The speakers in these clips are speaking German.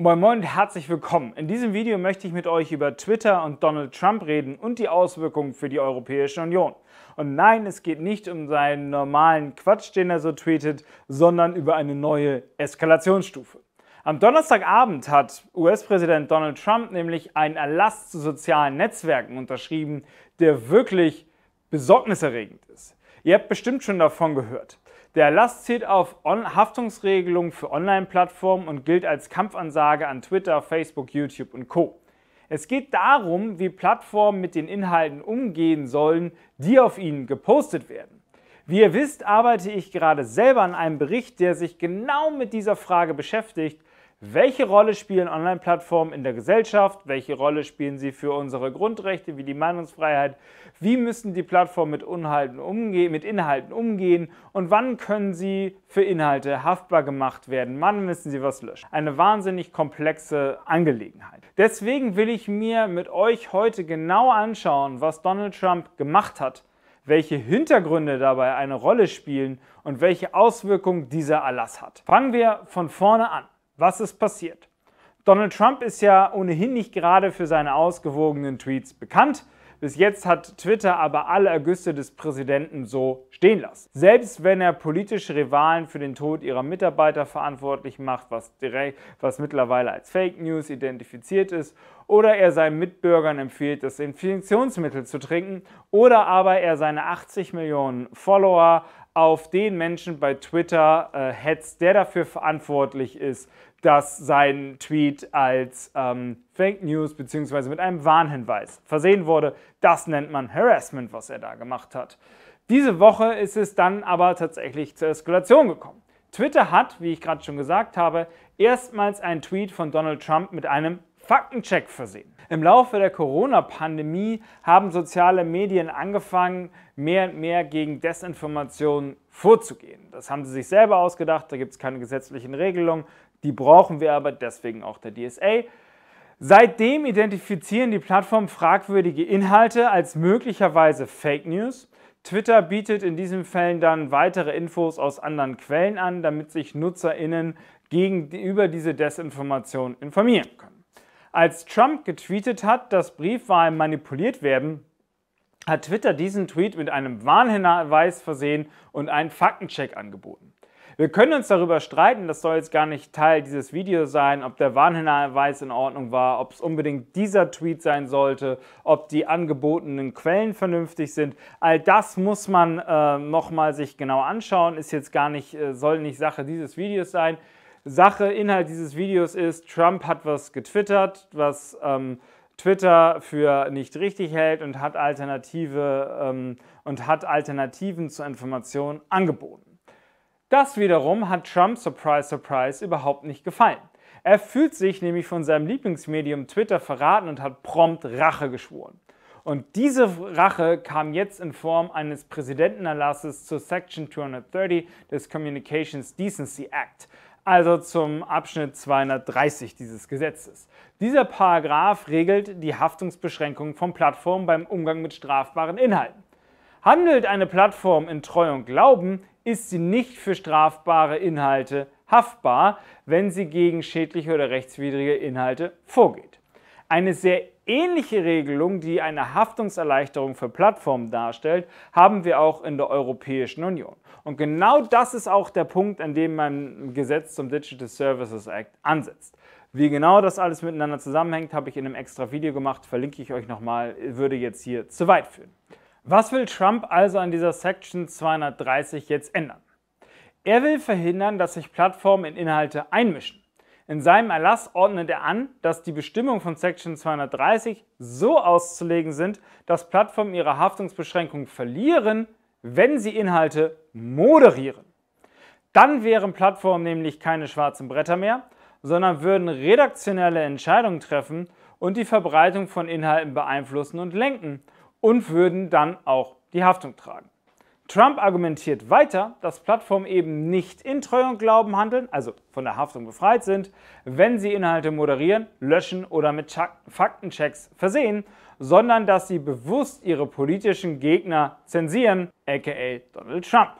Moin Moin und herzlich willkommen. In diesem Video möchte ich mit euch über Twitter und Donald Trump reden und die Auswirkungen für die Europäische Union. Und nein, es geht nicht um seinen normalen Quatsch, den er so tweetet, sondern über eine neue Eskalationsstufe. Am Donnerstagabend hat US-Präsident Donald Trump nämlich einen Erlass zu sozialen Netzwerken unterschrieben, der wirklich besorgniserregend ist. Ihr habt bestimmt schon davon gehört. Der Erlass zielt auf On Haftungsregelungen für Online-Plattformen und gilt als Kampfansage an Twitter, Facebook, YouTube und Co. Es geht darum, wie Plattformen mit den Inhalten umgehen sollen, die auf ihnen gepostet werden. Wie ihr wisst, arbeite ich gerade selber an einem Bericht, der sich genau mit dieser Frage beschäftigt welche Rolle spielen Online-Plattformen in der Gesellschaft? Welche Rolle spielen sie für unsere Grundrechte wie die Meinungsfreiheit? Wie müssen die Plattformen mit, umgehen, mit, Inhalten umgehen? Und wann können sie für Inhalte haftbar gemacht werden? Wann müssen sie was löschen? Eine wahnsinnig komplexe Angelegenheit. Deswegen will ich mir mit euch heute genau anschauen, was Donald Trump gemacht hat, welche Hintergründe dabei eine Rolle spielen und welche Auswirkungen dieser Erlass hat. Fangen wir von vorne an. Was ist passiert? Donald Trump ist ja ohnehin nicht gerade für seine ausgewogenen Tweets bekannt. Bis jetzt hat Twitter aber alle Ergüsse des Präsidenten so stehen lassen. Selbst wenn er politische Rivalen für den Tod ihrer Mitarbeiter verantwortlich macht, was, direkt, was mittlerweile als Fake News identifiziert ist, oder er seinen Mitbürgern empfiehlt, das Infektionsmittel zu trinken, oder aber er seine 80 Millionen Follower auf den Menschen bei Twitter äh, hetzt, der dafür verantwortlich ist, dass sein Tweet als ähm, Fake News bzw. mit einem Warnhinweis versehen wurde. Das nennt man Harassment, was er da gemacht hat. Diese Woche ist es dann aber tatsächlich zur Eskalation gekommen. Twitter hat, wie ich gerade schon gesagt habe, erstmals einen Tweet von Donald Trump mit einem Faktencheck versehen. Im Laufe der Corona-Pandemie haben soziale Medien angefangen, mehr und mehr gegen Desinformation vorzugehen. Das haben sie sich selber ausgedacht, da gibt es keine gesetzlichen Regelungen, die brauchen wir aber, deswegen auch der DSA. Seitdem identifizieren die Plattformen fragwürdige Inhalte als möglicherweise Fake News. Twitter bietet in diesen Fällen dann weitere Infos aus anderen Quellen an, damit sich NutzerInnen gegen, über diese Desinformation informieren können. Als Trump getweetet hat, dass Briefwahlen manipuliert werden, hat Twitter diesen Tweet mit einem Warnhinweis versehen und einen Faktencheck angeboten. Wir können uns darüber streiten, das soll jetzt gar nicht Teil dieses Videos sein, ob der Warnhinweis in Ordnung war, ob es unbedingt dieser Tweet sein sollte, ob die angebotenen Quellen vernünftig sind. All das muss man äh, nochmal sich genau anschauen, ist jetzt gar nicht, äh, soll nicht Sache dieses Videos sein. Sache, Inhalt dieses Videos ist, Trump hat was getwittert, was ähm, Twitter für nicht richtig hält und hat Alternative ähm, und hat Alternativen zur Information angeboten. Das wiederum hat Trump, surprise, surprise, überhaupt nicht gefallen. Er fühlt sich nämlich von seinem Lieblingsmedium Twitter verraten und hat prompt Rache geschworen. Und diese Rache kam jetzt in Form eines Präsidentenerlasses zur Section 230 des Communications Decency Act also zum Abschnitt 230 dieses Gesetzes. Dieser Paragraph regelt die Haftungsbeschränkung von Plattformen beim Umgang mit strafbaren Inhalten. Handelt eine Plattform in Treu und Glauben, ist sie nicht für strafbare Inhalte haftbar, wenn sie gegen schädliche oder rechtswidrige Inhalte vorgeht. Eine sehr ähnliche Regelung, die eine Haftungserleichterung für Plattformen darstellt, haben wir auch in der Europäischen Union. Und genau das ist auch der Punkt, an dem mein Gesetz zum Digital Services Act ansetzt. Wie genau das alles miteinander zusammenhängt, habe ich in einem extra Video gemacht, verlinke ich euch nochmal, würde jetzt hier zu weit führen. Was will Trump also an dieser Section 230 jetzt ändern? Er will verhindern, dass sich Plattformen in Inhalte einmischen. In seinem Erlass ordnet er an, dass die Bestimmungen von Section 230 so auszulegen sind, dass Plattformen ihre Haftungsbeschränkung verlieren, wenn sie Inhalte moderieren. Dann wären Plattformen nämlich keine schwarzen Bretter mehr, sondern würden redaktionelle Entscheidungen treffen und die Verbreitung von Inhalten beeinflussen und lenken und würden dann auch die Haftung tragen. Trump argumentiert weiter, dass Plattformen eben nicht in Treu und Glauben handeln, also von der Haftung befreit sind, wenn sie Inhalte moderieren, löschen oder mit Faktenchecks versehen, sondern dass sie bewusst ihre politischen Gegner zensieren, aka Donald Trump.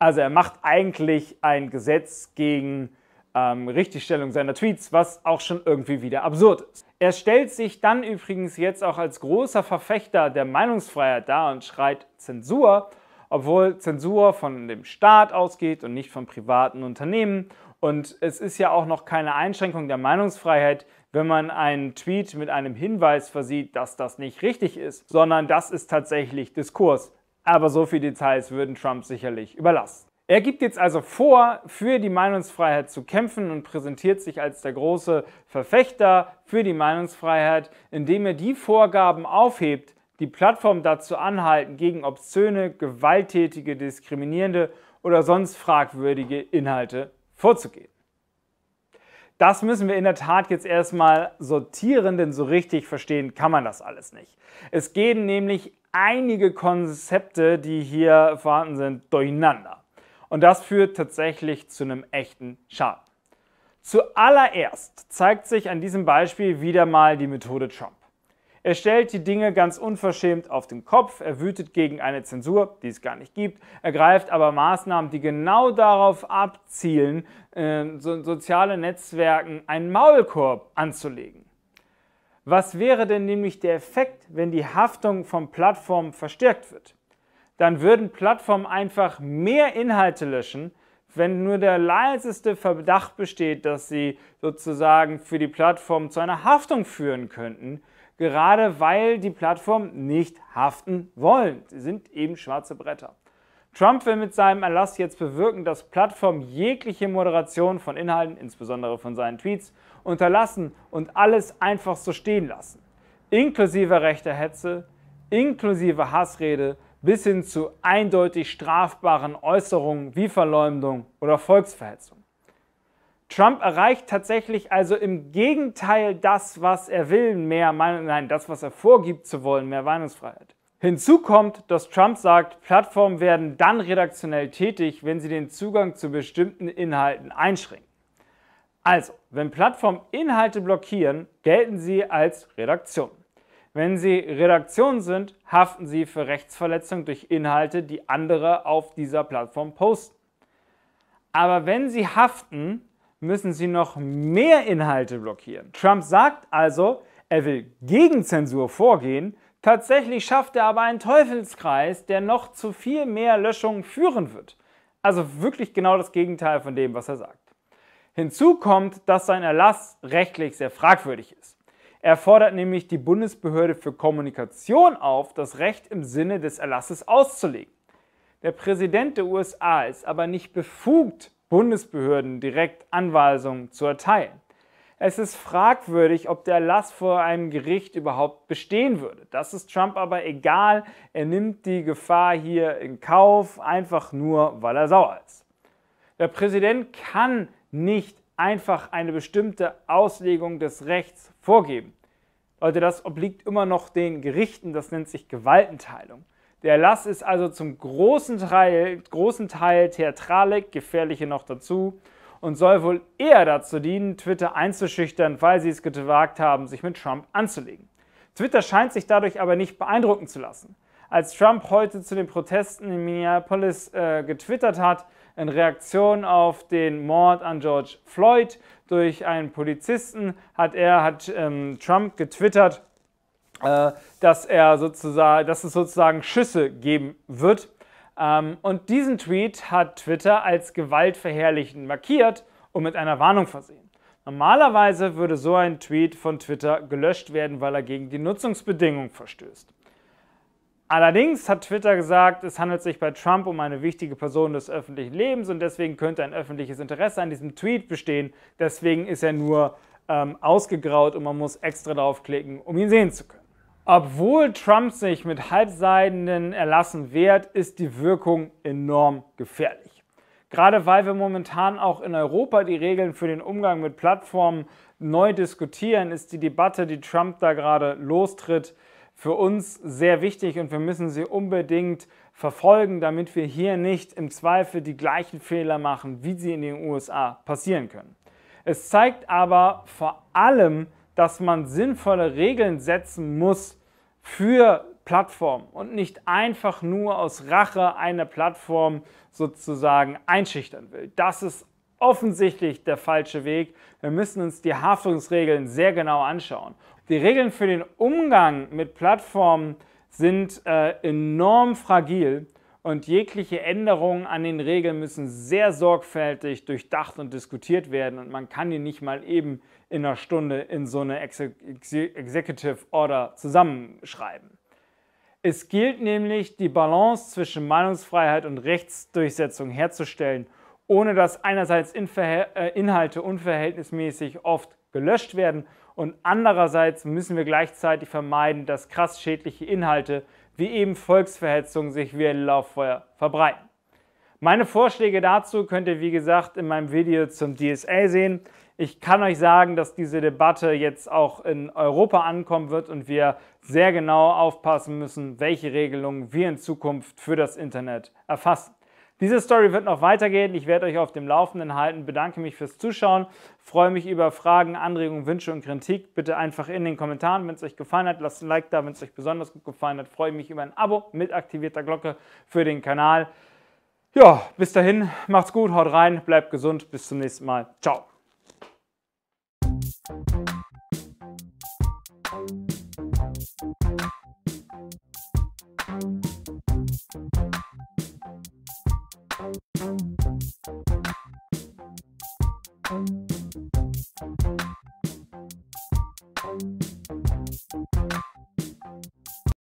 Also er macht eigentlich ein Gesetz gegen ähm, Richtigstellung seiner Tweets, was auch schon irgendwie wieder absurd ist. Er stellt sich dann übrigens jetzt auch als großer Verfechter der Meinungsfreiheit dar und schreit Zensur obwohl Zensur von dem Staat ausgeht und nicht von privaten Unternehmen. Und es ist ja auch noch keine Einschränkung der Meinungsfreiheit, wenn man einen Tweet mit einem Hinweis versieht, dass das nicht richtig ist, sondern das ist tatsächlich Diskurs. Aber so viele Details würden Trump sicherlich überlassen. Er gibt jetzt also vor, für die Meinungsfreiheit zu kämpfen und präsentiert sich als der große Verfechter für die Meinungsfreiheit, indem er die Vorgaben aufhebt, die Plattform dazu anhalten, gegen obszöne, gewalttätige, diskriminierende oder sonst fragwürdige Inhalte vorzugehen. Das müssen wir in der Tat jetzt erstmal sortieren, denn so richtig verstehen kann man das alles nicht. Es gehen nämlich einige Konzepte, die hier vorhanden sind, durcheinander. Und das führt tatsächlich zu einem echten Schaden. Zuallererst zeigt sich an diesem Beispiel wieder mal die Methode Trump. Er stellt die Dinge ganz unverschämt auf den Kopf, er wütet gegen eine Zensur, die es gar nicht gibt, ergreift aber Maßnahmen, die genau darauf abzielen, äh, so, soziale Netzwerken einen Maulkorb anzulegen. Was wäre denn nämlich der Effekt, wenn die Haftung von Plattformen verstärkt wird? Dann würden Plattformen einfach mehr Inhalte löschen, wenn nur der leiseste Verdacht besteht, dass sie sozusagen für die Plattform zu einer Haftung führen könnten gerade weil die Plattformen nicht haften wollen. Sie sind eben schwarze Bretter. Trump will mit seinem Erlass jetzt bewirken, dass Plattformen jegliche Moderation von Inhalten, insbesondere von seinen Tweets, unterlassen und alles einfach so stehen lassen. Inklusive rechter Hetze, inklusive Hassrede bis hin zu eindeutig strafbaren Äußerungen wie Verleumdung oder Volksverhetzung. Trump erreicht tatsächlich also im Gegenteil das, was er will, mehr Meinung, nein, das, was er vorgibt zu wollen, mehr Meinungsfreiheit. Hinzu kommt, dass Trump sagt, Plattformen werden dann redaktionell tätig, wenn sie den Zugang zu bestimmten Inhalten einschränken. Also, wenn Plattformen Inhalte blockieren, gelten sie als Redaktion. Wenn sie Redaktion sind, haften sie für Rechtsverletzung durch Inhalte, die andere auf dieser Plattform posten. Aber wenn sie haften, müssen sie noch mehr Inhalte blockieren. Trump sagt also, er will gegen Zensur vorgehen, tatsächlich schafft er aber einen Teufelskreis, der noch zu viel mehr Löschungen führen wird. Also wirklich genau das Gegenteil von dem, was er sagt. Hinzu kommt, dass sein Erlass rechtlich sehr fragwürdig ist. Er fordert nämlich die Bundesbehörde für Kommunikation auf, das Recht im Sinne des Erlasses auszulegen. Der Präsident der USA ist aber nicht befugt, Bundesbehörden direkt Anweisungen zu erteilen. Es ist fragwürdig, ob der Erlass vor einem Gericht überhaupt bestehen würde. Das ist Trump aber egal. Er nimmt die Gefahr hier in Kauf, einfach nur, weil er sauer ist. Der Präsident kann nicht einfach eine bestimmte Auslegung des Rechts vorgeben. Leute, das obliegt immer noch den Gerichten, das nennt sich Gewaltenteilung. Der Erlass ist also zum großen Teil, großen Teil Theatralik, gefährliche noch dazu, und soll wohl eher dazu dienen, Twitter einzuschüchtern, weil sie es gewagt haben, sich mit Trump anzulegen. Twitter scheint sich dadurch aber nicht beeindrucken zu lassen. Als Trump heute zu den Protesten in Minneapolis äh, getwittert hat, in Reaktion auf den Mord an George Floyd durch einen Polizisten, hat er, hat ähm, Trump getwittert, äh, dass er sozusagen, dass es sozusagen Schüsse geben wird. Ähm, und diesen Tweet hat Twitter als gewaltverherrlichend markiert und mit einer Warnung versehen. Normalerweise würde so ein Tweet von Twitter gelöscht werden, weil er gegen die Nutzungsbedingungen verstößt. Allerdings hat Twitter gesagt, es handelt sich bei Trump um eine wichtige Person des öffentlichen Lebens und deswegen könnte ein öffentliches Interesse an diesem Tweet bestehen. Deswegen ist er nur ähm, ausgegraut und man muss extra draufklicken, um ihn sehen zu können. Obwohl Trump sich mit Halbseidenden erlassen wehrt, ist die Wirkung enorm gefährlich. Gerade weil wir momentan auch in Europa die Regeln für den Umgang mit Plattformen neu diskutieren, ist die Debatte, die Trump da gerade lostritt, für uns sehr wichtig und wir müssen sie unbedingt verfolgen, damit wir hier nicht im Zweifel die gleichen Fehler machen, wie sie in den USA passieren können. Es zeigt aber vor allem, dass man sinnvolle Regeln setzen muss für Plattformen und nicht einfach nur aus Rache eine Plattform sozusagen einschüchtern will. Das ist offensichtlich der falsche Weg. Wir müssen uns die Haftungsregeln sehr genau anschauen. Die Regeln für den Umgang mit Plattformen sind äh, enorm fragil und jegliche Änderungen an den Regeln müssen sehr sorgfältig durchdacht und diskutiert werden und man kann die nicht mal eben in einer Stunde in so eine Exe Executive Order zusammenschreiben. Es gilt nämlich, die Balance zwischen Meinungsfreiheit und Rechtsdurchsetzung herzustellen, ohne dass einerseits äh, Inhalte unverhältnismäßig oft gelöscht werden und andererseits müssen wir gleichzeitig vermeiden, dass krass schädliche Inhalte wie eben Volksverhetzungen sich wie ein Lauffeuer verbreiten. Meine Vorschläge dazu könnt ihr, wie gesagt, in meinem Video zum DSA sehen. Ich kann euch sagen, dass diese Debatte jetzt auch in Europa ankommen wird und wir sehr genau aufpassen müssen, welche Regelungen wir in Zukunft für das Internet erfassen. Diese Story wird noch weitergehen. Ich werde euch auf dem Laufenden halten. Bedanke mich fürs Zuschauen. Freue mich über Fragen, Anregungen, Wünsche und Kritik. Bitte einfach in den Kommentaren. Wenn es euch gefallen hat, lasst ein Like da. Wenn es euch besonders gut gefallen hat, freue ich mich über ein Abo mit aktivierter Glocke für den Kanal. Ja, bis dahin, macht's gut, haut rein, bleibt gesund, bis zum nächsten Mal. Ciao.